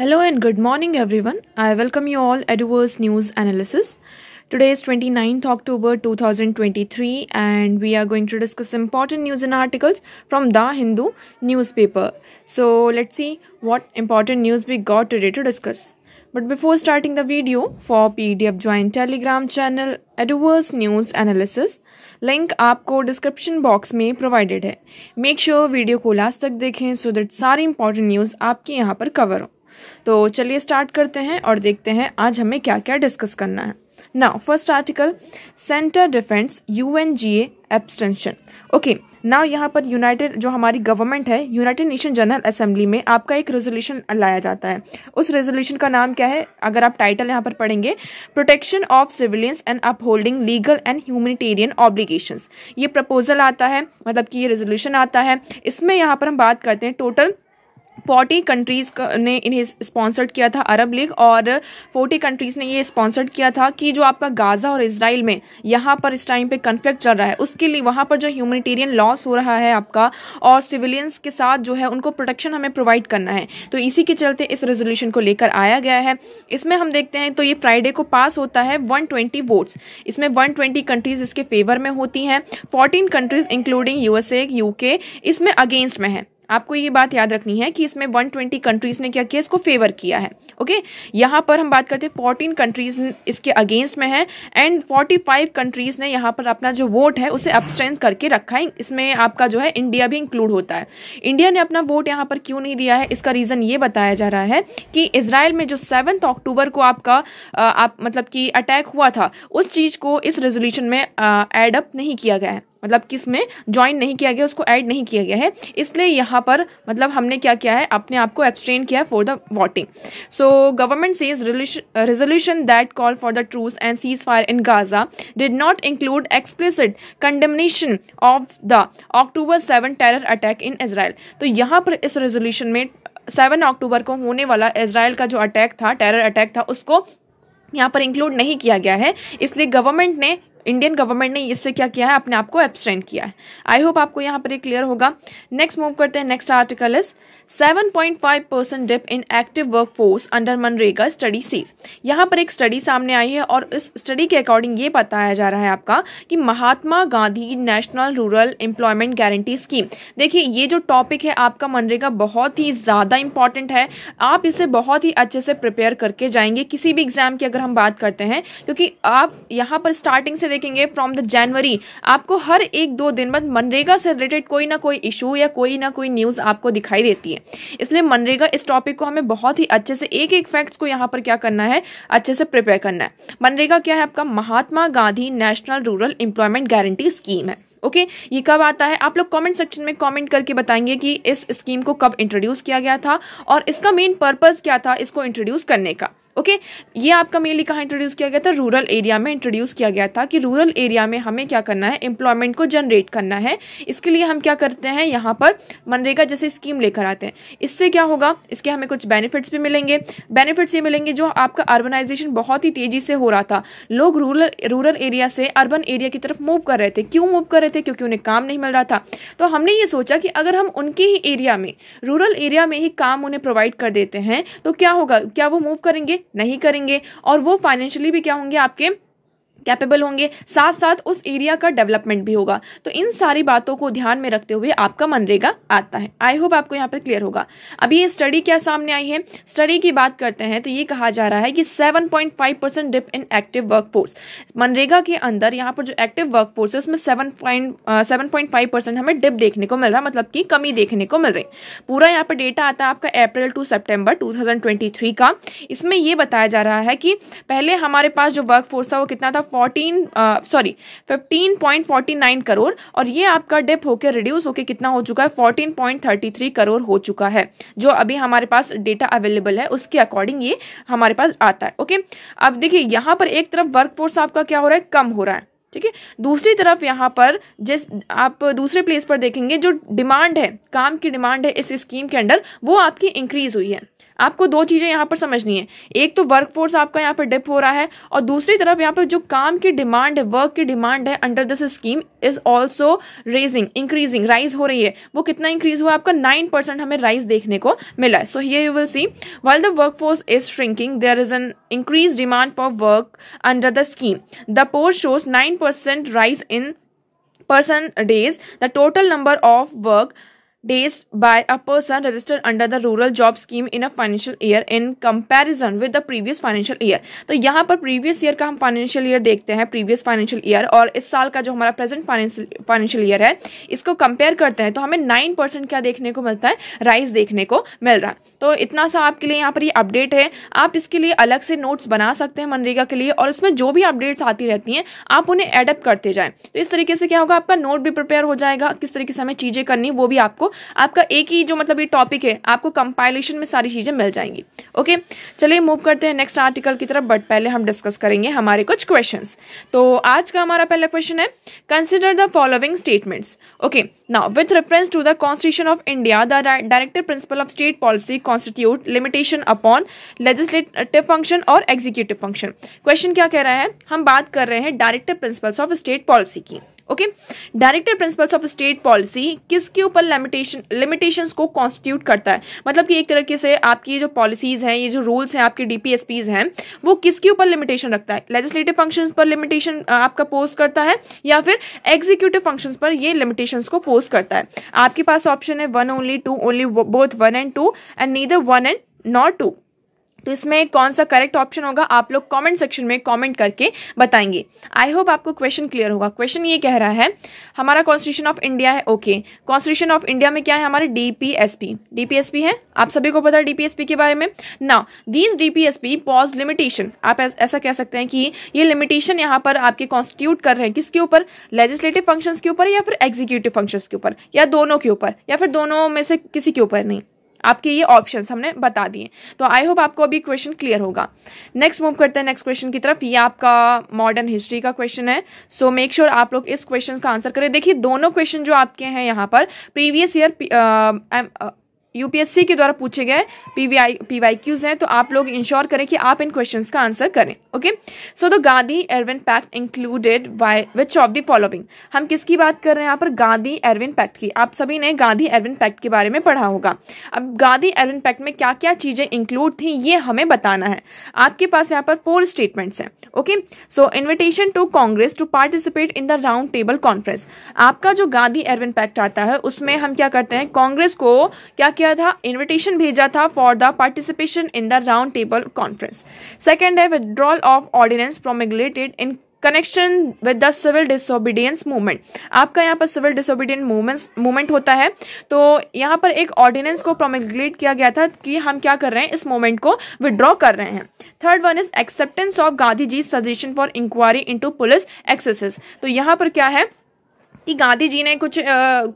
Hello and good morning everyone. I welcome you all Eduverse News Analysis. Today is 29th October 2023 and we are going to discuss important news and articles from The Hindu newspaper. So let's see what important news we got today to discuss. But before starting the video, for PDF join Telegram channel Adverse News Analysis, link, आपको description box में provided है Make sure video को last तक देखें so that सारी important news आपके यहाँ पर cover हो तो चलिए स्टार्ट करते हैं और देखते हैं आज हमें क्या क्या डिस्कस करना है now first article center defends UNGA abstention okay now यहाँ पर यूनाइटेड जो हमारी गवर्नमेंट है यूनाइटेड नेशन जनरल असेंबली में आपका एक रेजोल्यूशन लाया जाता है उस रेजोल्यूशन का नाम क्या है अगर आप टाइटल यहाँ पर पढ़ेंगे protection of civilians and upholding legal and humanitarian obligation ये प्रपोजल आता है मतलब कि ये रेजोल्यूशन आता है इसमें यहाँ पर हम बात करते हैं टोटल फोर्टी कंट्रीज़ ने इन्हें स्पॉन्सर्ड किया था अरब लीग और फोर्टी कंट्रीज़ ने ये स्पॉन्सर्ड किया था कि जो आपका गाज़ा और इसराइल में यहाँ पर इस टाइम पे कन्फ्लिक्ट चल रहा है उसके लिए वहाँ पर जो ह्यूमनिटेरियन लॉस हो रहा है आपका और सिविलियंस के साथ जो है उनको प्रोटेक्शन हमें प्रोवाइड करना है तो इसी के चलते इस रेजोल्यूशन को लेकर आया गया है इसमें हम देखते हैं तो ये फ्राइडे को पास होता है ट्वेंटी वोट्स इसमें वन ट्वेंटी कंट्रीज़ इसके फेवर में होती हैं fourteen countries including USA UK इसमें अगेंस्ट में है आपको ये बात याद रखनी है कि इसमें वन ट्वेंटी कंट्रीज़ ने क्या किया इसको फेवर किया है ओके यहाँ पर हम बात करते हैं फोर्टीन कंट्रीज़ इसके अगेंस्ट में है एंड फोर्टी फाइव कंट्रीज़ ने यहाँ पर अपना जो वोट है उसे अपस्टेंड करके रखा है इसमें आपका जो है इंडिया भी इंक्लूड होता है इंडिया ने अपना वोट यहाँ पर क्यों नहीं दिया है इसका रीज़न ये बताया जा रहा है कि इसराइल में जो सेवन्थ अक्टूबर को आपका आप मतलब कि अटैक हुआ था उस चीज़ को इस रेजोल्यूशन में एडअप नहीं किया गया है मतलब किस में ज्वाइन नहीं किया गया उसको ऐड नहीं किया गया है इसलिए यहाँ पर मतलब हमने क्या किया है अपने आप को एब्सटेन किया है for the voting so government sees resolution that call for the truce and cease fire in Gaza did not include explicit condemnation of the October seven terror attack in Israel तो यहाँ पर इस resolution में seven अक्टूबर को होने वाला Israel का जो अटैक था टेरर अटैक था उसको यहाँ पर इंक्लूड नहीं किया गया है इसलिए गवर्नमेंट ने इंडियन गवर्नमेंट ने इससे क्या किया है अपने आप को एब्सटेंड किया है आई होप आपको यहाँ पर ये क्लियर होगा नेक्स्ट मूव करते हैं next article is 7.5 percent dip in active workforce under मनरेगा स्टडी सीज यहाँ पर एक स्टडी सामने आई है और इस स्टडी के अकॉर्डिंग ये बताया जा रहा है आपका कि Mahatma Gandhi national rural employment guarantee scheme देखिए ये जो टॉपिक है आपका मनरेगा बहुत ही ज़्यादा इंपॉर्टेंट है आप इसे बहुत ही अच्छे से प्रिपेयर करके जाएंगे किसी भी एग्जाम की अगर हम बात करते हैं क्योंकि आप यहाँ पर स्टार्टिंग से देखेंगे फ्रॉम द जनवरी आपको हर एक दो दिन बाद मनरेगा से रिलेटेड कोई ना कोई इशू या कोई ना कोई न्यूज़ आपको दिखाई देती है इसलिए मनरेगा इस टॉपिक को हमें बहुत ही अच्छे से एक एक फैक्ट्स को यहाँ पर क्या करना है अच्छे से प्रिपेयर करना है मनरेगा क्या है आपका Mahatma Gandhi national rural employment guarantee scheme है ओके okay, ये कब आता है आप लोग कमेंट सेक्शन में कमेंट करके बताएंगे कि इस स्कीम को कब इंट्रोड्यूस किया गया था और इसका मेन पर्पस क्या था इसको इंट्रोड्यूस करने का ओके ये आपका मेनली कहाँ इंट्रोड्यूस किया गया था रूरल एरिया में इंट्रोड्यूस किया गया था कि रूरल एरिया में हमें क्या करना है एम्प्लॉयमेंट को जनरेट करना है इसके लिए हम क्या करते हैं यहाँ पर मनरेगा जैसे स्कीम लेकर आते हैं इससे क्या होगा इसके हमें कुछ बेनिफिट्स भी मिलेंगे बेनिफिट्स ये मिलेंगे जो आपका अर्बनाइजेशन बहुत ही तेजी से हो रहा था लोग रूरल रूरल एरिया से अर्बन एरिया की तरफ मूव कर रहे थे क्यों मूव कर रहे थे क्योंकि उन्हें काम नहीं मिल रहा था तो हमने ये सोचा कि अगर हम उनके ही एरिया में रूरल एरिया में ही काम उन्हें प्रोवाइड कर देते हैं तो क्या होगा क्या वो मूव करेंगे नहीं करेंगे और वो फाइनेंशियली भी क्या होंगे आपके कैपेबल होंगे साथ साथ उस एरिया का डेवलपमेंट भी होगा तो इन सारी बातों को ध्यान में रखते हुए आपका मनरेगा आता है आई होप आपको यहाँ पर क्लियर होगा अभी ये स्टडी क्या सामने आई है स्टडी की बात करते हैं तो ये कहा जा रहा है कि 7.5 percent dip in active workforce मनरेगा के अंदर यहाँ पर जो एक्टिव वर्कफोर्स है उसमें सेवन पॉइंट परसेंट हमें डिप देखने को मिल रहा है मतलब की कमी देखने को मिल रही पूरा यहाँ पर डेटा आता है आपका अप्रैल टू सेप्टेम्बर टू का इसमें यह बताया जा रहा है कि पहले हमारे पास जो वर्कफोर्स था वो कितना था fourteen sorry fifteen point forty nine crore और ये आपका डिप होकर रिड्यूस होकर कितना हो चुका है fourteen point thirty three crore हो चुका है जो अभी हमारे पास डेटा अवेलेबल है उसके अकॉर्डिंग ये हमारे पास आता है ओके अब देखिए यहाँ पर एक तरफ वर्क फोर्स आपका क्या हो रहा है कम हो रहा है ठीक है दूसरी तरफ यहाँ पर जिस आप दूसरे प्लेस पर देखेंगे जो डिमांड है काम की डिमांड है इस स्कीम के अंडर वो आपकी इंक्रीज हुई है आपको दो चीज़ें यहाँ पर समझनी है एक तो वर्क फोर्स आपका यहाँ पर डिप हो रहा है और दूसरी तरफ यहाँ पर जो काम की डिमांड है वर्क की डिमांड है under this scheme is also raising increasing rise हो रही है वो कितना इंक्रीज हुआ आपका नाइन परसेंट हमें राइज देखने को मिला so here you will see while the work force is shrinking there is an increase demand for work under the scheme the force shows nine percent rise in person days the total number of work days by a person registered under the rural job scheme in a financial year in comparison with the previous financial year तो यहाँ पर previous year का हम financial year देखते हैं previous financial year और इस साल का जो हमारा present financial financial year है इसको compare करते हैं तो हमें नाइन परसेंट क्या देखने को मिलता है राइज देखने को मिल रहा है तो इतना सा आपके लिए यहाँ पर ये अपडेट है आप इसके लिए अलग से नोट्स बना सकते हैं मनरेगा के लिए और उसमें जो भी अपडेट्स आती रहती हैं आप उन्हें एडप्ट करते जाएं तो इस तरीके से क्या होगा आपका नोट भी प्रिपेयर हो जाएगा किस तरीके से हमें चीज़ें करनी वो भी आपको आपका एक ही जो मतलब ये टॉपिक है आपको कंपाइलेशन में सारी चीज़ें मिल जाएंगी ओके चलिए मूव करते हैं नेक्स्ट आर्टिकल की तरफ बट पहले हम डिस्कस करेंगे हमारे कुछ क्वेश्चन तो आज का हमारा पहला क्वेश्चन है consider the following statements okay now with reference to the constitution of India the director principle of state policy constitute limitation upon legislative function और एग्जीक्यूटिव फंक्शन क्वेश्चन क्या कह रहा है हम बात कर रहे हैं director principles of state policy की okay director principles of state policy किसके ऊपर लिमिटेशन लिमिटेशंस को कॉन्स्टिट्यूट करता है मतलब कि एक तरीके से आपकी जो पॉलिसीज हैं ये जो रूल्स हैं आपके डीपीएसपीज हैं वो किसके ऊपर लिमिटेशन रखता है लेजिस्लेटिव फंक्शन पर लिमिटेशन आपका पोस्ट करता है या फिर एग्जीक्यूटिव फंक्शन पर ये लिमिटेशन को पोस्ट करता है आपके पास ऑप्शन है one only two only both one and two and neither one and not two तो इसमें कौन सा करेक्ट ऑप्शन होगा आप लोग कमेंट सेक्शन में कमेंट करके बताएंगे आई होप आपको क्वेश्चन क्लियर होगा क्वेश्चन ये कह रहा है हमारा कॉन्स्टिट्यूशन ऑफ इंडिया है ओके कॉन्स्टिट्यूशन ऑफ इंडिया में क्या है हमारे डीपीएसपी डीपीएसपी है आप सभी को पता है डीपीएसपी के बारे में ना दीज डीपीएसपी पॉज लिमिटेशन आप ऐसा कह सकते हैं कि ये लिमिटेशन यहाँ पर आपके कॉन्स्टिट्यूट कर रहे हैं किसके ऊपर लेजिस्लेटिव फंक्शन के ऊपर या फिर एग्जीक्यूटिव फंक्शन के ऊपर या दोनों के ऊपर या फिर दोनों में से किसी के ऊपर नहीं आपके ये ऑप्शन हमने बता दिए तो आई होप आपको अभी क्वेश्चन क्लियर होगा नेक्स्ट मूव करते हैं नेक्स्ट क्वेश्चन की तरफ ये आपका मॉडर्न हिस्ट्री का क्वेश्चन है सो मेक श्योर आप लोग इस क्वेश्चन का आंसर करें देखिए दोनों क्वेश्चन जो आपके हैं यहाँ पर प्रीवियस ईयर यूपीएससी के द्वारा पूछे गए पीवाई क्यूज हैं तो आप लोग इंश्योर करें कि आप इन क्वेश्चंस का आंसर करें okay so the Gandhi Irwin pact included by which of the following हम किसकी बात कर रहे हैं यहाँ पर गांधी एरविन पैक्ट की आप सभी ने गांधी एरविन पैक्ट के बारे में पढ़ा होगा अब गांधी एरविन पैक्ट में क्या क्या चीजें इंक्लूड थी ये हमें बताना है आपके पास यहाँ पर फोर स्टेटमेंट है okay so invitation to Congress to participate in the round table conference आपका जो गांधी एरविन पैक्ट आता है उसमें हम क्या करते हैं कांग्रेस को क्या किया था इनविटेशन भेजा था for the participation in the round table conference second है withdrawal of ordinance promulgated in connection with the civil disobedience movement आपका यहाँ पर सिविल डिसोबीडियंस मूवमेंट मूवमेंट होता है तो यहाँ पर एक ऑर्डिनेंस को प्रोमिगुलेट किया गया था कि हम क्या कर रहे हैं इस मूवमेंट को विदड्रॉ कर रहे हैं third one is acceptance of Gandhi ji suggestion for inquiry into police excesses तो यहाँ पर क्या है कि गांधी जी ने कुछ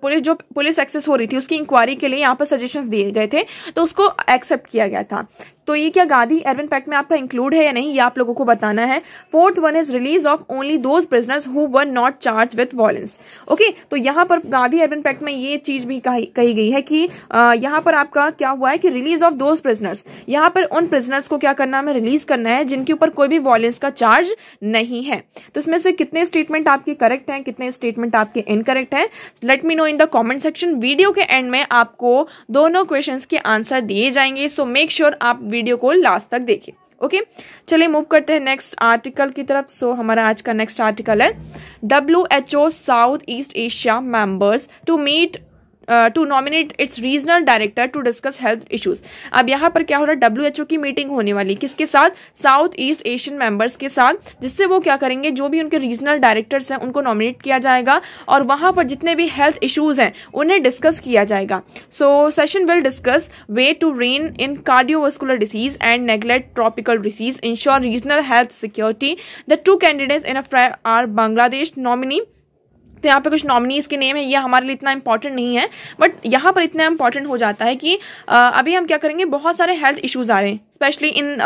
पुलिस जो पुलिस एक्सेस हो रही थी उसकी इंक्वायरी के लिए यहाँ पर सजेशंस दिए गए थे तो उसको एक्सेप्ट किया गया था तो ये क्या गांधी एरविन पैक्ट में आपका इंक्लूड है या नहीं ये आप लोगों को बताना है fourth one is release of only those prisoners who were not charge with violence okay तो यहाँ पर गांधी एरविन पैक्ट में ये चीज भी कही, कही गई है कि यहाँ पर आपका क्या हुआ है कि रिलीज ऑफ दोज प्रिजनर्स यहाँ पर उन प्रिजनर्स को क्या करना है रिलीज करना है जिनके ऊपर कोई भी वॉलेंस का चार्ज नहीं है तो इसमें से कितने स्टेटमेंट आपके करेक्ट हैं कितने स्टेटमेंट आपके इनकरेक्ट हैं let me know in the comment section video के एंड में आपको दोनों क्वेश्चंस के आंसर दिए जाएंगे सो मेक श्योर आप वीडियो को लास्ट तक देखें ओके चलिए मूव करते हैं नेक्स्ट आर्टिकल की तरफ सो हमारा आज का नेक्स्ट आर्टिकल है W H O south east Asia members to meet to nominate its regional director to discuss health issues अब यहाँ पर क्या हो रहा है डब्ल्यू की मीटिंग होने वाली किसके साथ साउथ ईस्ट एशियन मेंबर्स के साथ जिससे वो क्या करेंगे जो भी उनके रीजनल डायरेक्टर्स हैं उनको नॉमिनेट किया जाएगा और वहां पर जितने भी हेल्थ इश्यूज हैं उन्हें डिस्कस किया जाएगा so session will discuss way to rein in cardiovascular disease and neglect tropical disease ensure regional health security the two candidates in are Bangladesh nominee सकते हैं यहाँ पे कुछ नॉमिनीज के नेम है ये हमारे लिए इतना इंपॉर्टेंट नहीं है बट यहाँ पर इतना इंपॉर्टेंट हो जाता है कि अभी हम क्या करेंगे बहुत सारे हेल्थ इशूज़ आ रहे हैं specially in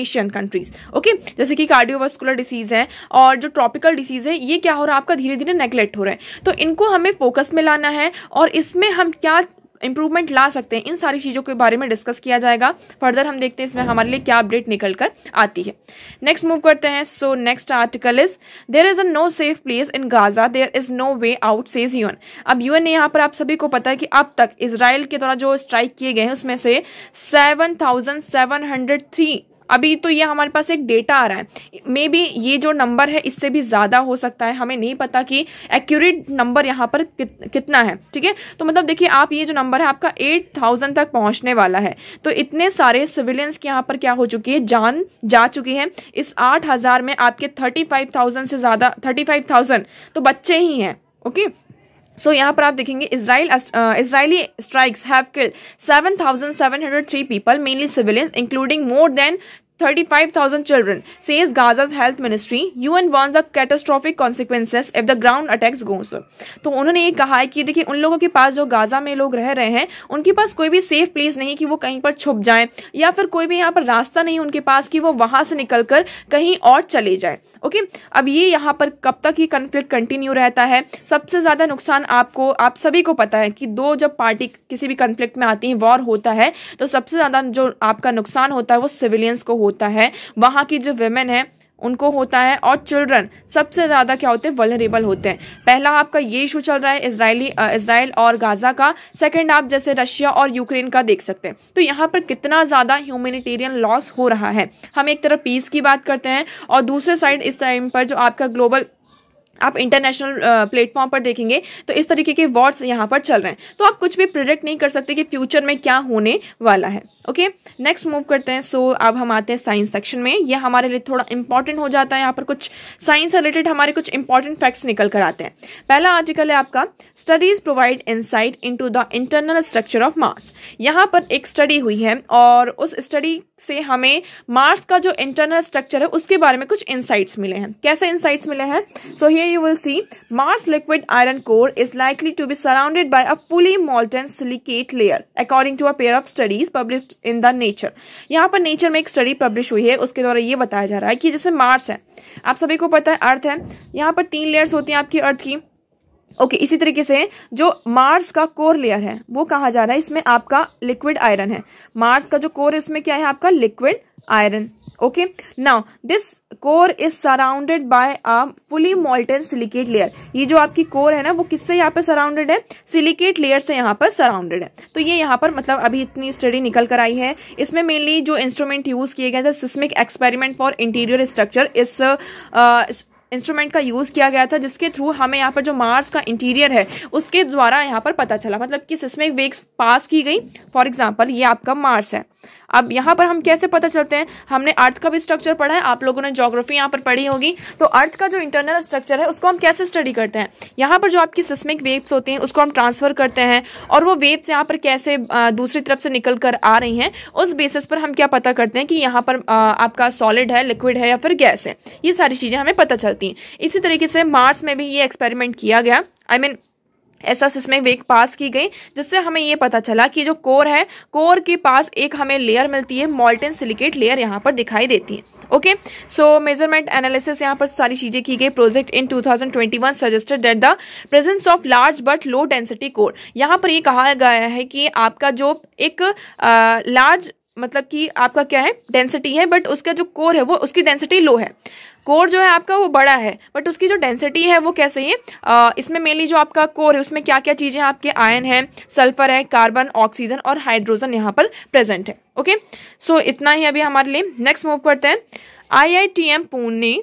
Asian countries okay जैसे कि कार्डियोवास्कुलर डिसीज़ है और जो ट्रॉपिकल डिसीज़ है ये क्या हो रहा है आपका धीरे धीरे नेग्लेक्ट हो रहा है तो इनको हमें फोकस में लाना है और इसमें हम क्या इंप्रूवमेंट ला सकते हैं इन सारी चीज़ों के बारे में डिस्कस किया जाएगा फर्दर हम देखते हैं इसमें हमारे लिए क्या अपडेट निकल कर आती है नेक्स्ट मूव करते हैं so next article is there is a no safe place in Gaza there is no way out says UN अब यूएन ने यहाँ पर आप सभी को पता है कि अब तक इसराइल के द्वारा जो स्ट्राइक किए गए हैं उसमें से सेवन अभी तो ये हमारे पास एक डेटा आ रहा है मे बी ये जो नंबर है इससे भी ज़्यादा हो सकता है हमें नहीं पता कि एक्यूरेट नंबर यहाँ पर कित, कितना है ठीक है तो मतलब देखिए आप ये जो नंबर है आपका एट थाउजेंड तक पहुँचने वाला है तो इतने सारे सिविलियंस के यहाँ पर क्या हो चुकी है जान जा चुकी है इस आठ हज़ार में आपके थर्टी फाइव थाउजेंड से ज़्यादा थर्टी फाइव थाउजेंड तो बच्चे ही हैं ओके okay? सो so, यहाँ पर आप देखेंगे Israel Israeli strikes have killed 7,703 people mainly civilians including more than 35,000 children, says Gaza's health ministry UN warns the catastrophic consequences if the ground attacks goes on. तो उन्होंने ये कहा है कि देखिए उन लोगों के पास जो गाजा में लोग रह रहे हैं उनके पास कोई भी सेफ प्लेस नहीं कि वो कहीं पर छुप जाएं या फिर कोई भी यहाँ पर रास्ता नहीं उनके पास कि वो वहां से निकलकर कहीं और चले जाएं ओके अब ये यहाँ पर कब तक ये कन्फ्लिक्ट कंटिन्यू रहता है सबसे ज़्यादा नुकसान आपको आप सभी को पता है कि दो जब पार्टी किसी भी कन्फ्लिक्ट में आती है वॉर होता है तो सबसे ज़्यादा जो आपका नुकसान होता है वो सिविलियंस को होता है वहाँ की जो वेमेन है उनको होता है और चिल्ड्रन सबसे ज़्यादा क्या होते हैं वलरेबल होते हैं पहला आपका ये इशू चल रहा है इसराइली इसराइल और गाज़ा का सेकंड आप जैसे रशिया और यूक्रेन का देख सकते हैं तो यहाँ पर कितना ज़्यादा ह्यूमनिटेरियन लॉस हो रहा है हम एक तरफ पीस की बात करते हैं और दूसरे साइड इस टाइम पर जो आपका ग्लोबल आप इंटरनेशनल प्लेटफॉर्म uh, पर देखेंगे तो इस तरीके के वर्ड्स यहाँ पर चल रहे हैं तो आप कुछ भी प्रिडिक्ट नहीं कर सकते कि फ्यूचर में क्या होने वाला है ओके नेक्स्ट मूव करते हैं सो so, अब हम आते हैं साइंस सेक्शन में यह हमारे लिए थोड़ा इंपॉर्टेंट हो जाता है यहाँ पर कुछ साइंस रिलेटेड हमारे कुछ इंपॉर्टेंट फैक्ट्स निकल कर आते हैं पहला आर्टिकल है आपका studies provide insight in the internal structure of Mars यहाँ पर एक स्टडी हुई है और उस स्टडी से हमें मार्स का जो इंटरनल स्ट्रक्चर है उसके बारे में कुछ इनसाइट्स मिले हैं कैसे इनसाइट्स मिले हैं सो so, ये here you will see Mars liquid iron core is likely to be surrounded by a fully molten silicate layer according to a pair of studies published in the Nature यहाँ पर Nature में एक study publish हुई है उसके द्वारा ये बताया जा रहा है कि जैसे Mars है आप सभी को पता है Earth है यहाँ पर तीन layers होती हैं आपकी Earth की ओके okay, इसी तरीके से जो मार्स का कोर लेयर है वो कहा जा रहा है इसमें आपका लिक्विड आयरन है मार्स का जो कोर है उसमें क्या है आपका liquid iron okay now this core is surrounded by a fully molten silicate layer ये जो आपकी कोर है ना वो किससे यहाँ पर सराउंडेड है सिलिकेट लेयर से यहाँ पर सराउंडेड है तो ये यहाँ पर मतलब अभी इतनी स्टडी निकल कर आई है इसमें मेनली जो इंस्ट्रूमेंट यूज किए गए थे seismic experiment for interior structure इस इंस्ट्रूमेंट का यूज़ किया गया था जिसके थ्रू हमें यहाँ पर जो मार्स का इंटीरियर है उसके द्वारा यहाँ पर पता चला मतलब कि सिस्मिक वेग पास की गई फॉर एग्जाम्पल ये आपका मार्स है अब यहाँ पर हम कैसे पता चलते हैं हमने अर्थ का भी स्ट्रक्चर पढ़ा है आप लोगों ने जोग्राफी यहाँ पर पढ़ी होगी तो अर्थ का जो इंटरनल स्ट्रक्चर है उसको हम कैसे स्टडी करते हैं यहाँ पर जो आपकी सिस्मिक वेव्स होती हैं उसको हम ट्रांसफर करते हैं और वो वेव्स यहाँ पर कैसे दूसरी तरफ से निकल कर आ रही हैं उस बेसिस पर हम क्या पता करते हैं कि यहाँ पर आपका सॉलिड है लिक्विड है या फिर गैस है ये सारी चीज़ें हमें पता चलती हैं इसी तरीके से मार्स में भी ये एक्सपेरिमेंट किया गया आई I मीन mean, ऐसा इसमें वेक पास की गई जिससे हमें ये पता चला कि जो कोर है कोर के पास एक हमें लेयर मिलती है मॉल्टेन सिलिकेट लेयर यहाँ पर दिखाई देती है ओके सो मेजरमेंट एनालिसिस यहाँ पर सारी चीज़ें की गई project in 2021 suggested that the presence of large but low density core यहाँ पर ये कहा गया है कि आपका जो एक लार्ज uh, मतलब कि आपका क्या है डेंसिटी है बट उसका जो कोर है वो उसकी डेंसिटी लो है कोर जो है आपका वो बड़ा है बट उसकी जो डेंसिटी है वो कैसे है आ, इसमें मेनली जो आपका कोर है उसमें क्या क्या चीज़ें आपके आयन है सल्फर है कार्बन ऑक्सीजन और हाइड्रोजन यहाँ पर प्रेजेंट है ओके सो so, इतना ही अभी हमारे लिए नेक्स्ट मूव करते हैं M Pune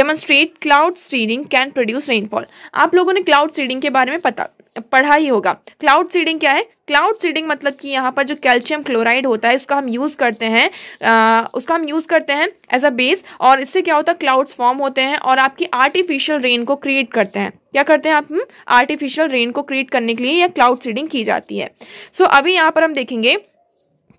demonstrate cloud seeding can produce rainfall आप लोगों ने क्लाउड सीडिंग के बारे में पता पढ़ा ही होगा क्लाउड सीडिंग क्या है क्लाउड सीडिंग मतलब कि यहाँ पर जो कैल्शियम क्लोराइड होता है उसका हम यूज़ करते हैं आ, उसका हम यूज़ करते हैं एज अ बेस और इससे क्या होता है क्लाउड्स फॉर्म होते हैं और आपकी आर्टिफिशियल रेन को क्रिएट करते हैं क्या करते हैं आप आर्टिफिशियल हम्म, रेन को क्रिएट करने के लिए यह क्लाउड सीडिंग की जाती है सो so, अभी यहाँ पर हम देखेंगे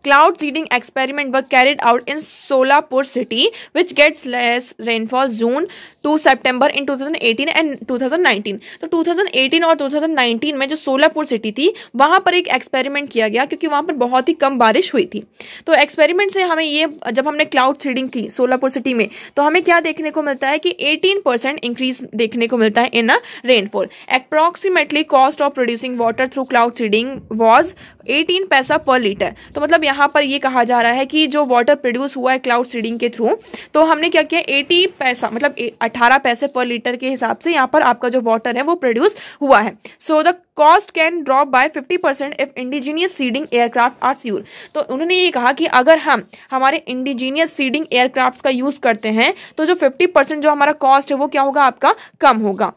Cloud seeding experiment were carried out in Solapur city which gets less rainfall zone to September in 2018 and 2019 तो 2018 और 2019 में जो सोलापुर सिटी थी वहाँ पर एक एक्सपेरिमेंट किया गया क्योंकि वहाँ पर बहुत ही कम बारिश हुई थी तो एक्सपेरिमेंट से हमें ये जब हमने क्लाउड सीडिंग की सोलापुर सिटी में तो हमें क्या देखने को मिलता है कि 18 परसेंट इंक्रीज देखने को मिलता है in a rainfall approximately cost of producing water through cloud seeding was eighteen paisa per litre तो मतलब यहाँ पर ये कहा जा रहा है कि जो वाटर प्रोड्यूस हुआ है क्लाउड सीडिंग के थ्रू तो हमने क्या किया एटी पैसा मतलब 18 पैसे पर लीटर के हिसाब से यहाँ पर आपका जो वाटर है वो प्रोड्यूस हुआ है so the cost can drop by 50 percent if indigenous seeding aircraft are used तो उन्होंने ये कहा कि अगर हम हमारे इंडिजीनियस सीडिंग एयरक्राफ्ट का यूज करते हैं तो जो 50 परसेंट जो हमारा कॉस्ट है वो क्या होगा आपका कम होगा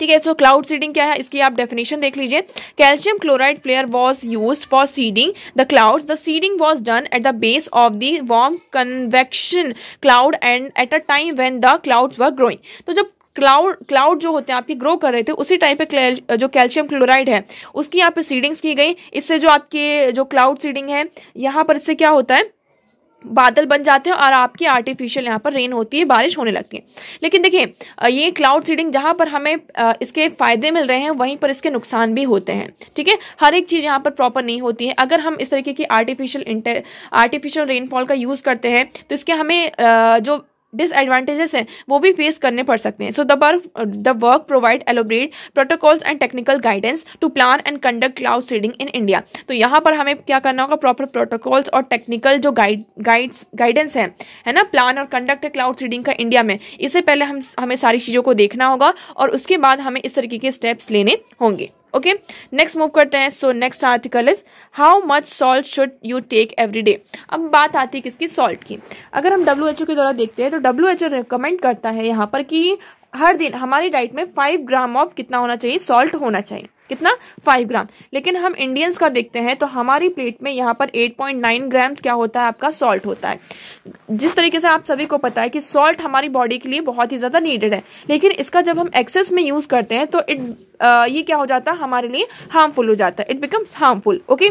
ठीक है सो क्लाउड सीडिंग क्या है इसकी आप डेफिनेशन देख लीजिए calcium chloride flare was use for seeding the cloud the seeding was done at the base of the warm convection cloud and at a time when the clouds were growing तो जब cloud cloud जो होते हैं आपके grow कर रहे थे उसी टाइम पे जो कैल्शियम क्लोराइड है उसकी यहाँ पे सीडिंग्स की गई इससे जो आपके जो क्लाउड सीडिंग है यहाँ पर इससे क्या होता है बादल बन जाते हैं और आपकी आर्टिफिशियल यहाँ पर रेन होती है बारिश होने लगती है लेकिन देखिए ये क्लाउड सीडिंग जहाँ पर हमें इसके फ़ायदे मिल रहे हैं वहीं पर इसके नुकसान भी होते हैं ठीक है हर एक चीज़ यहाँ पर प्रॉपर नहीं होती है अगर हम इस तरीके की आर्टिफिशियल इंटर आर्टिफिशियल रेनफॉल का यूज़ करते हैं तो इसके हमें जो डिसएडवांटेजेस हैं वो भी फेस करने पड़ सकते हैं so the work the work provide elaborate protocols and technical guidance to plan and conduct cloud seeding in India तो यहाँ पर हमें क्या करना होगा प्रॉपर प्रोटोकॉल्स और टेक्निकल जो गाइड गाइड्स गाइडेंस है है ना प्लान और कंडक्ट क्लाउड सीडिंग का इंडिया में इससे पहले हम हमें सारी चीज़ों को देखना होगा और उसके बाद हमें इस तरीके के स्टेप्स लेने होंगे ओके नेक्स्ट मूव करते हैं so next article is how much salt should you take every day अब बात आती है किसकी सॉल्ट की अगर हम डब्ल्यू एच ओ के द्वारा देखते हैं तो डब्ल्यू एच ओ रिकमेंड करता है यहाँ पर कि हर दिन हमारी डाइट में फाइव ग्राम ऑफ कितना होना चाहिए सॉल्ट होना चाहिए कितना 5 ग्राम लेकिन हम इंडियंस का देखते हैं तो हमारी प्लेट में यहाँ पर 8.9 पॉइंट ग्राम क्या होता है आपका सॉल्ट होता है जिस तरीके से आप सभी को पता है कि सॉल्ट हमारी बॉडी के लिए बहुत ही ज़्यादा नीडेड है लेकिन इसका जब हम एक्सेस में यूज़ करते हैं तो इट ये क्या हो जाता है हमारे लिए हार्मफुल हो जाता है इट बिकम्स हार्मफुल ओके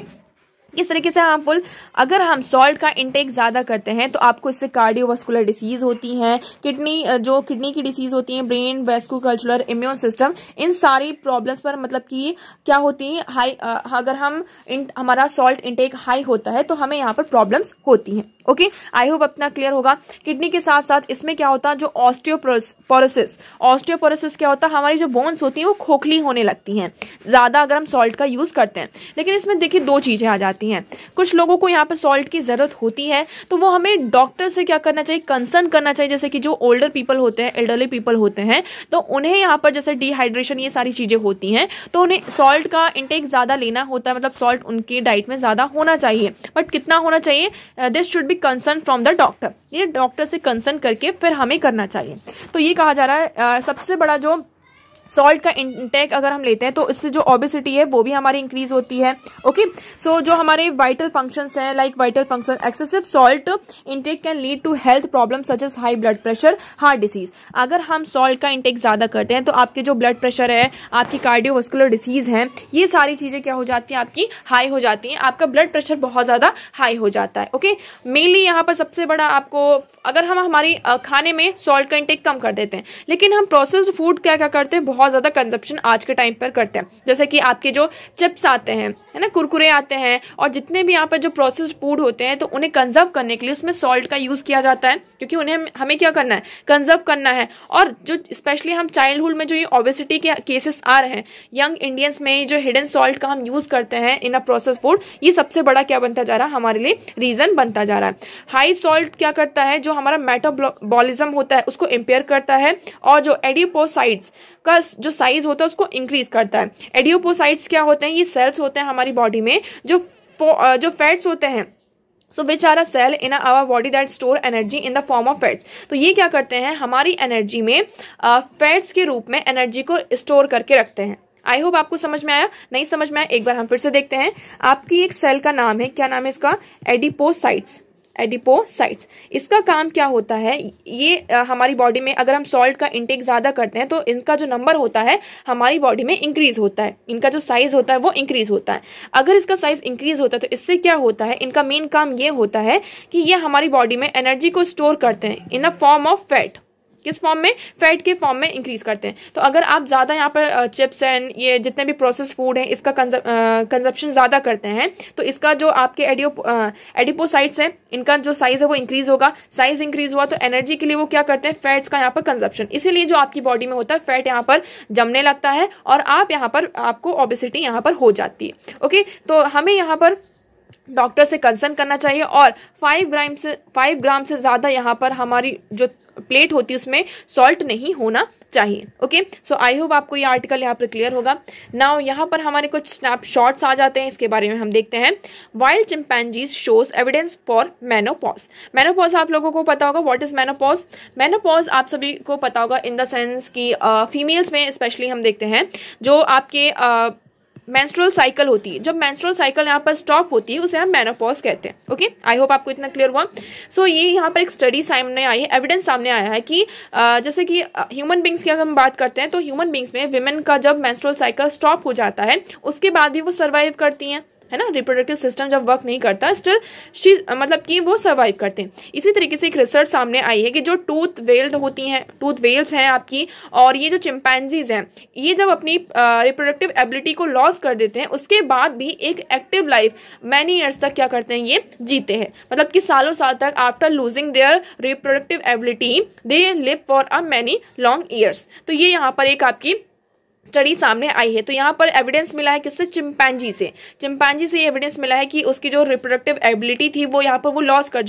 इस तरीके से हार्मफुल अगर हम सॉल्ट का इंटेक ज़्यादा करते हैं तो आपको इससे कार्डियोवास्कुलर डिसीज़ होती हैं किडनी जो किडनी की डिसीज़ होती है ब्रेन वेस्कोकल्चुलर इम्यून सिस्टम इन सारी प्रॉब्लम्स पर मतलब कि क्या होती है हाई अगर हम इन, हमारा सॉल्ट इंटेक हाई होता है तो हमें यहाँ पर प्रॉब्लम्स होती हैं ओके आई होप अपना क्लियर होगा किडनी के साथ साथ इसमें क्या होता है जो ऑस्टियोपोरोसिस ऑस्टियोपोरोसिस क्या होता है हमारी जो बोन्स होती हैं वो खोखली होने लगती हैं ज़्यादा अगर हम सॉल्ट का यूज़ करते हैं लेकिन इसमें देखिए दो चीज़ें आ जाती हैं कुछ लोगों को यहाँ पर सॉल्ट की ज़रूरत होती है तो वो हमें डॉक्टर से क्या करना चाहिए कंसर्न करना चाहिए जैसे कि जो ओल्डर पीपल होते हैं एल्डरली पीपल होते हैं तो उन्हें यहाँ पर जैसे डिहाइड्रेशन ये सारी चीज़ें होती हैं तो उन्हें सॉल्ट का इंटेक ज़्यादा लेना होता है मतलब सॉल्ट उनकी डाइट में ज़्यादा होना चाहिए बट कितना होना चाहिए this uh, should be concern from the doctor ये डॉक्टर से कंसर्न करके फिर हमें करना चाहिए तो ये कहा जा रहा है सबसे बड़ा जो सॉल्ट का इंटेक अगर हम लेते हैं तो इससे जो ओबिसिटी है वो भी हमारी इंक्रीज होती है ओके सो so, जो हमारे वाइटल फंक्शन हैं like vital function excessive salt intake can lead to health problem such as high blood pressure heart disease अगर हम सॉल्ट का इंटेक ज़्यादा करते हैं तो आपके जो ब्लड प्रेशर है आपकी कार्डियोवस्कुलर डिसीज है ये सारी चीज़ें क्या हो जाती हैं आपकी हाई हो जाती हैं आपका ब्लड प्रेशर बहुत ज़्यादा हाई हो जाता है ओके मेनली यहाँ पर सबसे बड़ा आपको अगर हम हमारी खाने में सॉल्ट का इंटेक कम कर देते हैं लेकिन हम प्रोसेस्ड फूड क्या क्या करते हैं बहुत ज़्यादा कंजप्शन आज के टाइम पर करते हैं जैसे कि आपके जो चिप्स आते हैं है ना कुरकुरे आते हैं और जितने भी यहाँ पर जो प्रोसेस्ड फूड होते हैं तो उन्हें कंजर्व करने के लिए उसमें सॉल्ट का यूज़ किया जाता है क्योंकि उन्हें हमें क्या करना है कंजर्व करना है और जो स्पेशली हम चाइल्डहुड में जो ये ओबेसिटी के केसेस आ रहे हैं यंग इंडियंस में जो हिडन सॉल्ट का हम यूज़ करते हैं इन अ प्रोसेस फूड ये सबसे बड़ा क्या बनता जा रहा है हमारे लिए रीज़न बनता जा रहा है हाई सॉल्ट क्या करता है जो जो हमारा मेटाबॉलिज्म होता है उसको इम्पेयर करता है और जो एडियोपोसाइट्स का जो साइज होता है उसको इंक्रीज करता है एडियोपोसाइट्स क्या होते हैं ये सेल्स होते हैं हमारी बॉडी में जो जो फैट्स होते हैं so which are a cell in our body that store energy in the form of fats तो ये क्या करते हैं हमारी एनर्जी में फैट्स uh, के रूप में एनर्जी को स्टोर करके रखते हैं आई होप आपको समझ में आया नहीं समझ में आया एक बार हम फिर से देखते हैं आपकी एक सेल का नाम है क्या नाम है इसका एडिपोसाइट्स एडिपोसाइट्स इसका काम क्या होता है ये हमारी बॉडी में अगर हम सॉल्ट का इंटेक ज़्यादा करते हैं तो इनका जो नंबर होता है हमारी बॉडी में इंक्रीज होता है इनका जो साइज होता है वो इंक्रीज होता है अगर इसका साइज इंक्रीज होता है तो इससे क्या होता है इनका मेन काम ये होता है कि ये हमारी बॉडी में एनर्जी को स्टोर करते हैं in a form of fat किस फॉर्म में फैट के फॉर्म में इंक्रीज करते हैं तो अगर आप ज़्यादा यहाँ पर चिप्स एंड ये जितने भी प्रोसेस फूड हैं इसका कंजप्शन ज़्यादा करते हैं तो इसका जो आपके एडियो एडिपोसाइट्स हैं इनका जो साइज है वो इंक्रीज होगा साइज इंक्रीज हुआ तो एनर्जी के लिए वो क्या करते हैं फैट्स का यहाँ पर कंजप्शन इसीलिए जो आपकी बॉडी में होता है फैट यहाँ पर जमने लगता है और आप यहाँ पर आपको ओबिसिटी यहाँ पर हो जाती है ओके तो हमें यहाँ पर डॉक्टर से कंसर्न करना चाहिए और फाइव ग्राम से फाइव ग्राम से ज़्यादा यहाँ पर हमारी जो प्लेट होती है उसमें सॉल्ट नहीं होना चाहिए ओके सो आई होप आपको ये आर्टिकल यहाँ पर क्लियर होगा नाउ यहाँ पर हमारे कुछ स्नैप शॉट्स आ जाते हैं इसके बारे में हम देखते हैं wild chimpanzees shows evidence for menopause menopause आप लोगों को पता होगा व्हाट इज मैनोपॉज मैनोपॉज आप सभी को पता होगा इन द सेंस कि फीमेल्स uh, में स्पेशली हम देखते हैं जो आपके uh, मैंस्ट्रल साइकिल होती है जब मैंस्ट्रल साइकिल यहाँ पर स्टॉप होती है उसे हम मेनोपॉज कहते हैं ओके आई होप आपको इतना क्लियर हुआ सो so, ये यहाँ पर एक स्टडी सामने आई है एविडेंस सामने आया है कि जैसे कि ह्यूमन बींग्स की अगर हम बात करते हैं तो ह्यूमन बींग्स में विमेन का जब मैंस्ट्रोल साइकिल स्टॉप हो जाता है उसके बाद भी वो सर्वाइव करती हैं है ना रिप्रोडक्टिव सिस्टम जब वर्क नहीं करता स्टिल शी मतलब कि वो सर्वाइव करते हैं इसी तरीके से एक रिसर्च सामने आई है कि जो टूथ वेल्ड होती हैं टूथ वेल्स हैं आपकी और ये जो चिंपैनजीज हैं ये जब अपनी रिप्रोडक्टिव एबिलिटी को लॉस कर देते हैं उसके बाद भी एक एक्टिव लाइफ मैनी ईयर्स तक क्या करते हैं ये जीते हैं मतलब कि सालों साल तक after losing their reproductive ability they live for a many long years तो ये यहाँ पर एक आपकी स्टडी सामने आई है तो यहाँ पर एविडेंस मिला है किससे चिंपैनजी से चिंपैनजी से एविडेंस मिला है कि उसकी जो रिप्रोडक्टिव एबिलिटी थी वो यहाँ पर वो लॉस कर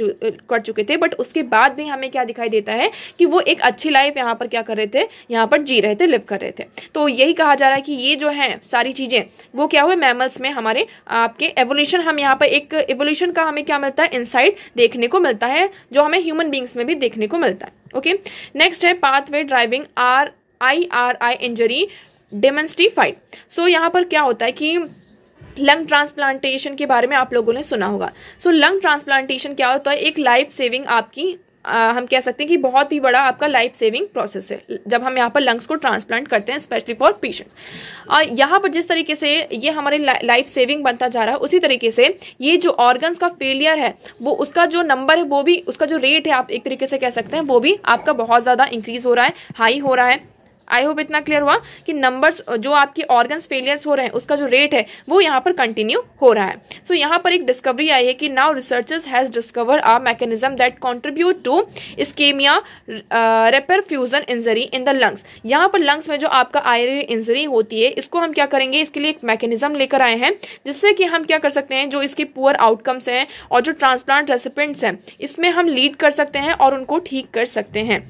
कर चुके थे बट उसके बाद भी हमें क्या दिखाई देता है कि वो एक अच्छी लाइफ यहाँ पर क्या कर रहे थे यहाँ पर जी रहे थे लिव कर रहे थे तो यही कहा जा रहा है कि ये जो है सारी चीज़ें वो क्या हुए मैमल्स में हमारे आपके एवोल्यूशन हम यहाँ पर एक एवोल्यूशन का हमें क्या मिलता है इनसाइड देखने को मिलता है जो हमें ह्यूमन बींग्स में भी देखने को मिलता है ओके नेक्स्ट है pathway driving R I R I injury डेमेंस्टी फाइव सो यहाँ पर क्या होता है कि लंग ट्रांसप्लांटेशन के बारे में आप लोगों ने सुना होगा सो लंग ट्रांसप्लांटेशन क्या होता है एक लाइफ सेविंग आपकी आ, हम कह सकते हैं कि बहुत ही बड़ा आपका लाइफ सेविंग प्रोसेस है जब हम यहाँ पर लंग्स को ट्रांसप्लांट करते हैं स्पेशली फॉर पेशेंट्स और यहाँ पर जिस तरीके से ये हमारे लाइफ सेविंग बनता जा रहा है उसी तरीके से ये जो ऑर्गन्स का फेलियर है वो उसका जो नंबर है वो भी उसका जो रेट है आप एक तरीके से कह सकते हैं वो भी आपका बहुत ज़्यादा इंक्रीज हो रहा है हाई हो रहा है आई होप इतना क्लियर हुआ कि नंबर्स जो आपकी ऑर्गन्स फेलियर्स हो रहे हैं उसका जो रेट है वो यहाँ पर कंटिन्यू हो रहा है सो so, यहाँ पर एक डिस्कवरी आई है कि now researchers has discover a mechanism that contribute to ischemia reperfusion injury in the lungs यहाँ पर लंग्स में जो आपका आयरी इंजरी होती है इसको हम क्या करेंगे इसके लिए एक मैकेनिज्म लेकर आए हैं जिससे कि हम क्या कर सकते हैं जो इसके पुअर आउटकम्स हैं और जो ट्रांसप्लांट रेसिपेंट्स हैं इसमें हम लीड कर सकते हैं और उनको ठीक कर सकते हैं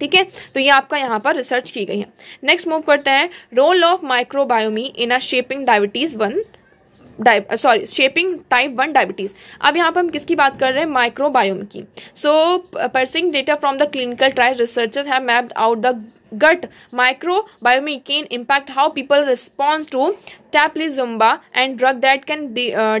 ठीक है तो ये आपका यहाँ पर रिसर्च की गई है नेक्स्ट मूव करते हैं role of microbiome in a shaping diabetes one sorry shaping type one diabetes अब यहाँ पर हम किसकी बात कर रहे हैं माइक्रोबायोम की so parsing data from the clinical trial researchers have mapped out the gut microbiome can impact how people respond to teplizumab and drug that can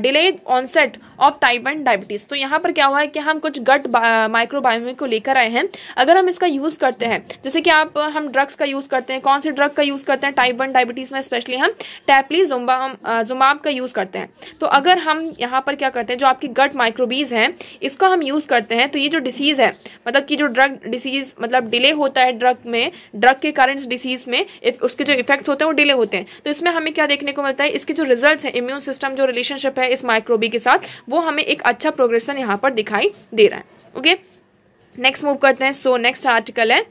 delay onset of type one diabetes तो यहाँ पर क्या हुआ है कि हम कुछ गट माइक्रोबायोमी uh, को लेकर आए हैं अगर हम इसका यूज़ करते हैं जैसे कि आप हम ड्रग्स का यूज़ करते हैं कौन से ड्रग का यूज़ करते हैं टाइप वन डायबिटीज़ में स्पेशली हम टैपलिजुम्बा जुमाब uh, का यूज़ करते हैं तो अगर हम यहाँ पर क्या करते हैं जो आपकी गट माइक्रोबीज हैं इसको हम यूज़ करते हैं तो ये जो डिसीज़ है मतलब कि जो ड्रग डिसीज़ मतलब डिले होता है ड्रग में ड्रग के कारण डिसीज में उसके जो इफेक्ट्स होते हैं वो डिले होते हैं तो इसमें हमें क्या देखने को मिलता है इसके जो रिजल्ट है इम्यून सिस्टम जो रिलेशनशिप है इस माइक्रोबी के साथ वो हमें एक अच्छा प्रोग्रेशन यहाँ पर दिखाई दे रहा है ओके नेक्स्ट मूव करते हैं सो नेक्स्ट आर्टिकल है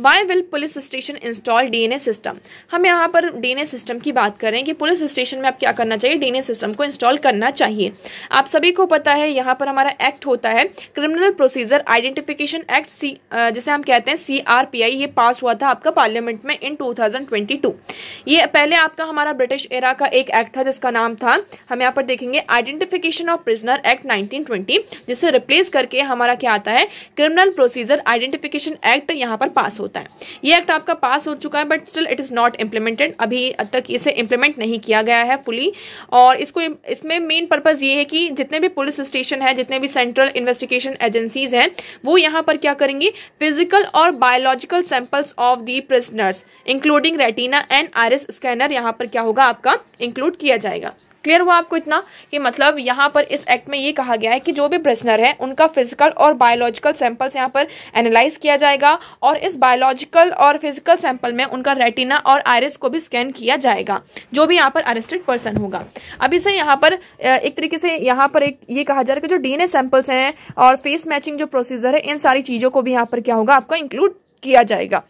why will police station install DNA system हम यहाँ पर डीएनए सिस्टम की बात करें कि पुलिस स्टेशन में आप क्या करना चाहिए डीएनए सिस्टम को इंस्टॉल करना चाहिए आप सभी को पता है यहाँ पर हमारा एक्ट होता है क्रिमिनल प्रोसीजर आइडेंटिफिकेशन एक्ट सी जिसे हम कहते हैं सी ये पास हुआ था आपका पार्लियामेंट में इन टू ये पहले आपका हमारा ब्रिटिश एरा का एक एक्ट था जिसका नाम था हम यहाँ पर देखेंगे आइडेंटिफिकेशन ऑफ प्रिजनर एक्ट 1920 जिसे रिप्लेस करके हमारा क्या आता है क्रिमिनल प्रोसीजर आइडेंटिफिकेशन एक्ट यहाँ पर पास होता है होता है ये एक्ट आपका पास हो चुका है but still it is not implemented अभी तक इसे इम्प्लीमेंट नहीं किया गया है फुली और इसको इसमें मेन पर्पज़ ये है कि जितने भी पुलिस स्टेशन है जितने भी सेंट्रल इन्वेस्टिगेशन एजेंसीज हैं वो यहाँ पर क्या करेंगी फिजिकल और biological samples of the prisoners including retina and iris scanner यहाँ पर क्या होगा आपका इंक्लूड किया जाएगा क्लियर हुआ आपको इतना कि मतलब यहाँ पर इस एक्ट में ये कहा गया है कि जो भी प्रिजनर है उनका फिजिकल और बायोलॉजिकल सैंपल्स यहाँ पर एनालाइज किया जाएगा और इस बायोलॉजिकल और फिजिकल सैंपल में उनका रेटिना और आयरिस को भी स्कैन किया जाएगा जो भी यहाँ पर अरेस्टेड पर्सन होगा अभी से यहाँ पर एक तरीके से यहाँ पर एक ये कहा जा रहा है कि जो डीएनए सैंपल्स हैं और फेस मैचिंग जो प्रोसीजर है इन सारी चीज़ों को भी यहाँ पर क्या होगा आपका इंक्लूड किया जाएगा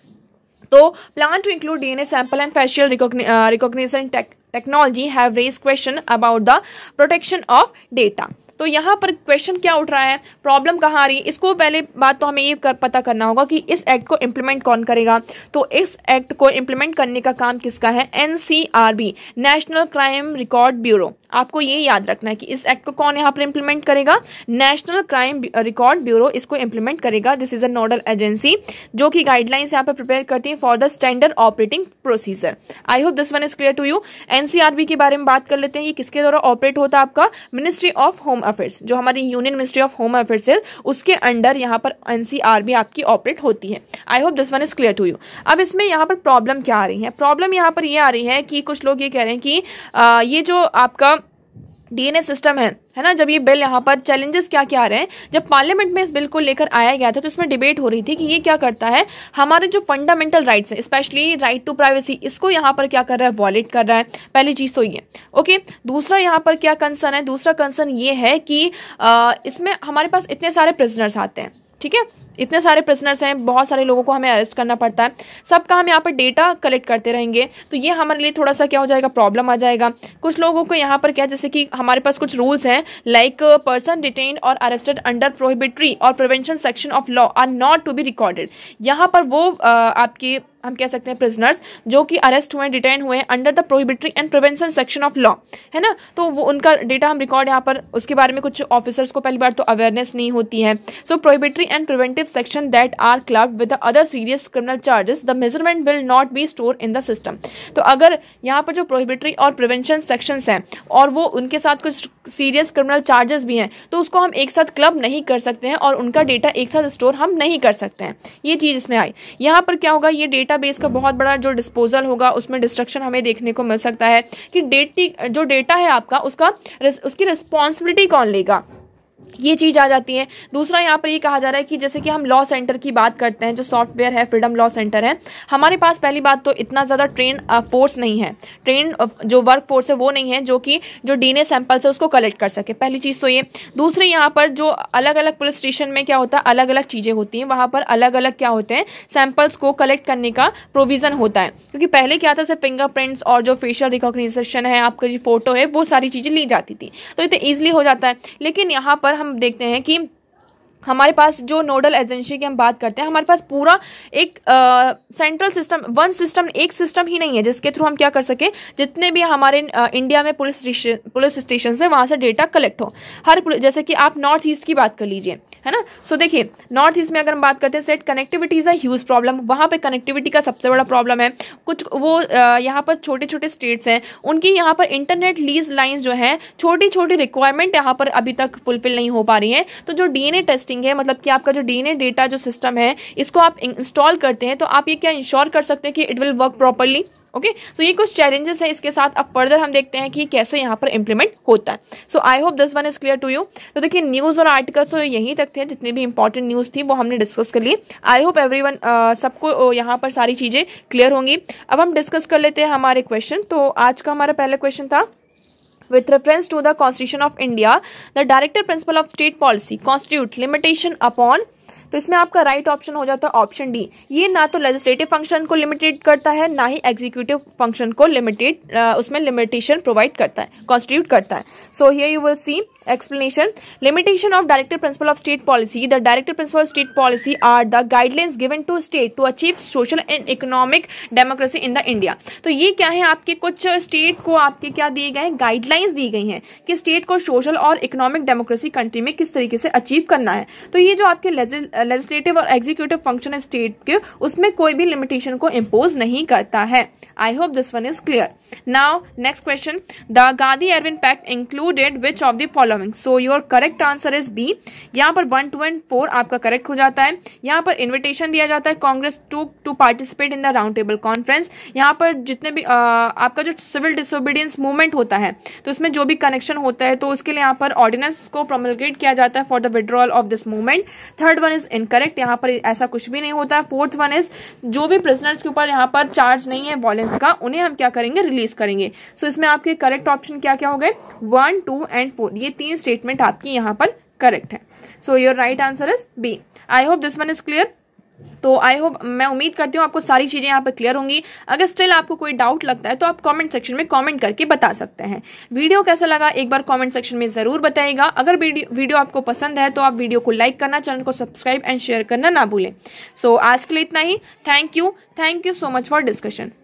तो plan to include DNA sample and facial recognition tech technology have raised question about the protection of data. तो यहाँ पर क्वेश्चन क्या उठ रहा है प्रॉब्लम कहाँ आ रही है इसको पहले बात तो हमें ये कर, पता करना होगा कि इस एक्ट को इम्प्लीमेंट कौन करेगा तो इस एक्ट को इम्प्लीमेंट करने का काम किसका है an national crime record bureau आपको ये याद रखना है कि इस एक्ट को कौन यहाँ पर इम्प्लीमेंट करेगा नेशनल क्राइम रिकॉर्ड ब्यूरो इसको इम्प्लीमेंट करेगा this is a nodal agency जो कि गाइडलाइंस यहाँ पर प्रिपेयर करती है for the standard operating procedure I hope this one is clear to you NCRB के बारे में बात कर लेते हैं ये किसके द्वारा ऑपरेट होता है आपका मिनिस्ट्री ऑफ होम अफेयर्स जो हमारी union ministry of home affairs है उसके अंडर यहाँ पर एनसीआरबी आपकी ऑपरेट होती है I hope this one is clear to you अब इसमें यहाँ पर प्रॉब्लम क्या आ रही है प्रॉब्लम यहाँ पर ये यह आ रही है कि कुछ लोग ये कह रहे हैं कि आ, ये जो आपका डीएनए सिस्टम है है ना जब ये बिल यहाँ पर चैलेंजेस क्या क्या आ रहे हैं जब पार्लियामेंट में इस बिल को लेकर आया गया था तो इसमें डिबेट हो रही थी कि ये क्या करता है हमारे जो फंडामेंटल राइट्स हैं स्पेशली राइट टू प्राइवेसी इसको यहाँ पर क्या कर रहा है वॉलेट कर रहा है पहली चीज़ तो ये ओके दूसरा यहाँ पर क्या कंसर्न है दूसरा कंसर्न ये है कि आ, इसमें हमारे पास इतने सारे प्रिजनर्स आते हैं ठीक है इतने सारे प्रिजनर्स हैं बहुत सारे लोगों को हमें अरेस्ट करना पड़ता है सबका हम यहाँ पर डेटा कलेक्ट करते रहेंगे तो ये हमारे लिए थोड़ा सा क्या हो जाएगा प्रॉब्लम आ जाएगा कुछ लोगों को यहाँ पर क्या जैसे कि हमारे पास कुछ रूल्स हैं लाइक पर्सन डिटेन और अरेस्टेड अंडर प्रोहिबिट्री और prevention section of law are not to be recorded यहाँ पर वो uh, आपके हम कह सकते हैं प्रिजनर्स जो कि अरेस्ट हुए डिटेन हुए under the prohibitory and prevention section of law है ना तो वो उनका डेटा हम रिकॉर्ड यहाँ पर उसके बारे में कुछ ऑफिसर्स को पहली बार तो अवेयरनेस नहीं होती है so prohibitory and preventive section that are club with other serious criminal charges the measurement will not be store in the system तो अगर यहाँ पर जो प्रोहिबिटरी और प्रिवेंशन सेक्शन हैं और वो उनके साथ कुछ सीरियस क्रिमिनल चार्जेस भी हैं तो उसको हम एक साथ क्लब नहीं कर सकते हैं और उनका डेटा एक साथ स्टोर हम नहीं कर सकते हैं ये चीज़ इसमें आई यहाँ पर क्या होगा ये डेटा डेटाबेस का बहुत बड़ा जो डिस्पोजल होगा उसमें डिस्ट्रक्शन हमें देखने को मिल सकता है कि डेटी जो डेटा है आपका उसका उसकी रिस्पॉन्सिबिलिटी कौन लेगा ये चीज़ आ जाती है दूसरा यहाँ पर ये कहा जा रहा है कि जैसे कि हम लॉ सेंटर की बात करते हैं जो सॉफ्टवेयर है फ्रीडम लॉ सेंटर है हमारे पास पहली बात तो इतना ज़्यादा ट्रेन फोर्स नहीं है ट्रेन जो वर्क फोर्स है वो नहीं है जो कि जो डी ए सैंपल्स है उसको कलेक्ट कर सके पहली चीज़ तो ये दूसरी यहाँ पर जो अलग अलग पुलिस स्टेशन में क्या होता है अलग अलग चीज़ें होती हैं वहाँ पर अलग अलग क्या होते हैं सैंपल्स को कलेक्ट करने का प्रोविज़न होता है क्योंकि पहले क्या था सिर्फ फिंगरप्रिंट्स और जो फेशियल रिकॉग्निशन है आपका जो फोटो है वो सारी चीज़ें ली जाती थी तो ये तो ईजिली हो जाता है लेकिन यहाँ पर हम देखते हैं कि हमारे पास जो नोडल एजेंसी की हम बात करते हैं हमारे पास पूरा एक सेंट्रल सिस्टम वन सिस्टम एक सिस्टम ही नहीं है जिसके थ्रू हम क्या कर सके जितने भी हमारे आ, इंडिया में पुलिस स्टेशन पुलिस स्टेशन है वहाँ से डेटा कलेक्ट हो हर जैसे कि आप नॉर्थ ईस्ट की बात कर लीजिए है ना सो देखिए नॉर्थ ईस्ट में अगर हम बात करते हैं set connectivity is as problem वहाँ पे कनेक्टिविटी का सबसे बड़ा प्रॉब्लम है कुछ वो यहाँ पर छोटे छोटे स्टेट्स हैं उनकी यहाँ पर इंटरनेट लीज लाइन्स जो हैं छोटी छोटी रिक्वायरमेंट यहाँ पर अभी तक फुलफिल नहीं हो पा रही हैं तो जो डीएनए टेस्टिंग है मतलब कि आपका जो डीएनए डेटा जो सिस्टम है इसको आप इंस्टॉल करते हैं तो आप ये क्या इंश्योर कर सकते हैं कि it will work properly okay so ये कुछ चैलेंजेस हैं इसके साथ अब फर्दर हम देखते हैं कि कैसे यहाँ पर इंप्लीमेंट होता है so I hope this one is clear to you तो देखिए न्यूज़ और आर्टिकल्स तो यहीं तक थे जितनी भी इंपॉर्टेंट न्यूज़ थी वो हमने डिस्कस कर ली आई होप एवरी वन सबको यहाँ पर सारी चीज़ें क्लियर होंगी अब हम डिस्कस कर लेते हैं हमारे क्वेश्चन तो आज का हमारा पहला क्वेश्चन था with reference to the constitution of india the director principle of state policy constitute limitation upon तो इसमें आपका राइट right ऑप्शन हो जाता है ऑप्शन डी ये ना तो लेजिस्लेटिव फंक्शन को लिमिटेड करता है ना ही एग्जीक्यूटिव फंक्शन को लिमिटेड उसमें लिमिटेशन प्रोवाइड करता है कॉन्स्टिट्यूट करता है so here you will see explanation limitation of director principle of state policy the director principle state policy are the guidelines given to state to achieve social and economic democracy in the India तो ये क्या है आपके कुछ state को आपके क्या दिए गए गाइडलाइंस दी गई हैं कि स्टेट को सोशल और इकोनॉमिक डेमोक्रेसी कंट्री में किस तरीके से अचीव करना है तो ये जो आपके लेजिस्लेटिव और एग्जीक्यूटिव फंक्शन स्टेट के उसमें कोई भी लिमिटेशन को इम्पोज नहीं करता है I hope this one is clear now next question the Gandhi Irwin pact included which of the following so your correct answer is B यहाँ पर वन टू एंड फोर आपका करेक्ट हो जाता है यहाँ पर इन्विटेशन दिया जाता है Congress to to participate in the round table conference यहाँ पर जितने भी आ, आपका जो सिविल डिसोबीडियंस मूवमेंट होता है तो उसमें जो भी कनेक्शन होता है तो उसके लिए यहाँ पर ऑर्डिनेंस को प्रोमोलगेट किया जाता है for the withdrawal of this movement third one is incorrect यहाँ पर ऐसा कुछ भी नहीं होता है फोर्थ वन इज जो भी प्रिजनर्स के ऊपर यहाँ पर चार्ज नहीं है वॉलेंस का उन्हें हम क्या करेंगे रिलीज करेंगे सो so, इसमें आपके करेक्ट ऑप्शन क्या क्या हो गए वन टू एंड फोर ये तीन स्टेटमेंट आपकी यहाँ पर करेक्ट है so your right answer is B I hope this one is clear तो आई होप मैं उम्मीद करती हूँ आपको सारी चीज़ें यहाँ पर क्लियर होंगी अगर स्टिल आपको कोई डाउट लगता है तो आप कमेंट सेक्शन में कमेंट करके बता सकते हैं वीडियो कैसा लगा एक बार कमेंट सेक्शन में ज़रूर बताएगा अगर वीडियो आपको पसंद है तो आप वीडियो को लाइक करना चैनल को सब्सक्राइब एंड शेयर करना ना भूलें सो so, आज के लिए इतना ही thank you thank you so much for discussion